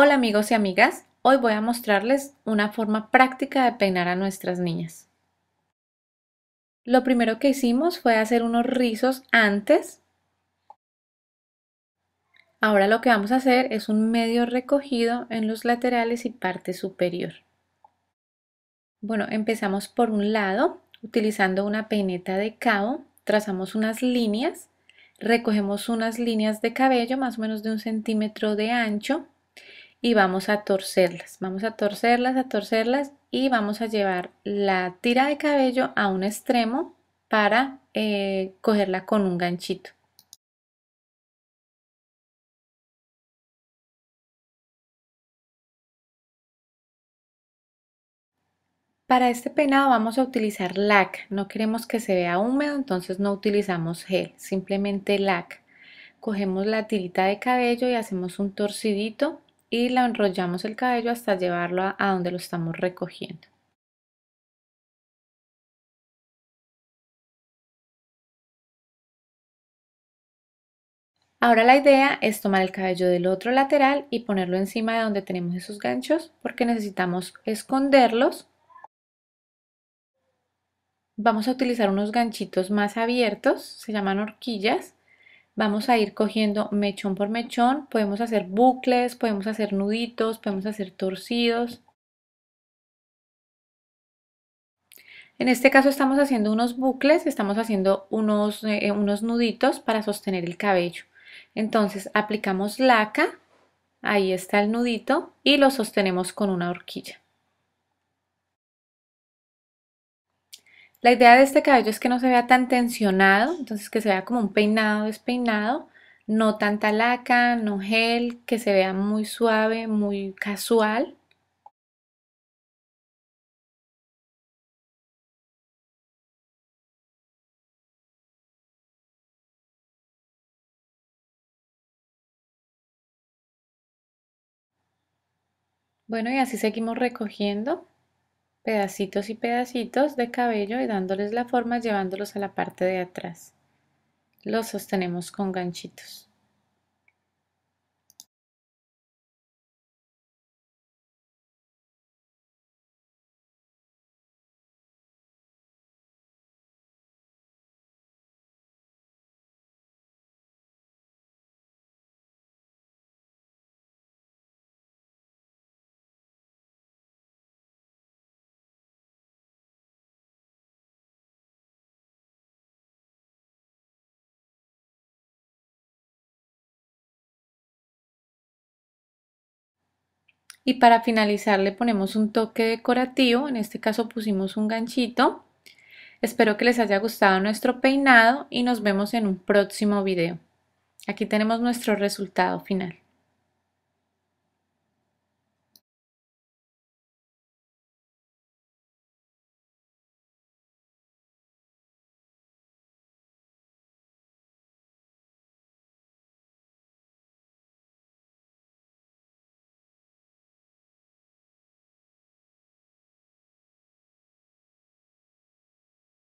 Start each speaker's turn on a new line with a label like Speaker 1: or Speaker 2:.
Speaker 1: Hola amigos y
Speaker 2: amigas, hoy voy a mostrarles una forma práctica de peinar a nuestras niñas. Lo primero que hicimos fue hacer unos rizos antes. Ahora lo que vamos a hacer es un medio recogido en los laterales y parte superior. Bueno, empezamos por un lado utilizando una peineta de cabo, trazamos unas líneas, recogemos unas líneas de cabello más o menos de un centímetro de ancho y vamos a torcerlas, vamos a torcerlas, a torcerlas y vamos a llevar la tira de cabello a un extremo para eh, cogerla con un ganchito. Para este peinado vamos a utilizar lac, no queremos que se vea húmedo, entonces no utilizamos gel, simplemente lac. Cogemos la tirita de cabello y hacemos un torcidito y la enrollamos el cabello hasta llevarlo a, a donde lo estamos recogiendo. Ahora la idea es tomar el cabello del otro lateral y ponerlo encima de donde tenemos esos ganchos porque necesitamos esconderlos. Vamos a utilizar unos ganchitos más abiertos, se llaman horquillas. Vamos a ir cogiendo mechón por mechón. Podemos hacer bucles, podemos hacer nuditos, podemos hacer torcidos. En este caso estamos haciendo unos bucles, estamos haciendo unos, eh, eh, nuditos para sostener el cabello. Entonces aplicamos laca, ahí está el nudito y lo sostenemos con una horquilla. La idea de este cabello es que no se vea tan tensionado, entonces que se vea como un peinado despeinado, no tanta laca, no gel, que se vea muy suave, muy
Speaker 1: casual.
Speaker 2: Bueno, y así seguimos recogiendo pedacitos y pedacitos de cabello y dándoles la forma llevándolos a la parte de atrás. Los sostenemos con ganchitos. Y para finalizar le ponemos un toque decorativo, en este caso pusimos un ganchito. Espero que les haya gustado nuestro peinado y nos vemos en un próximo video. Aquí tenemos nuestro resultado final.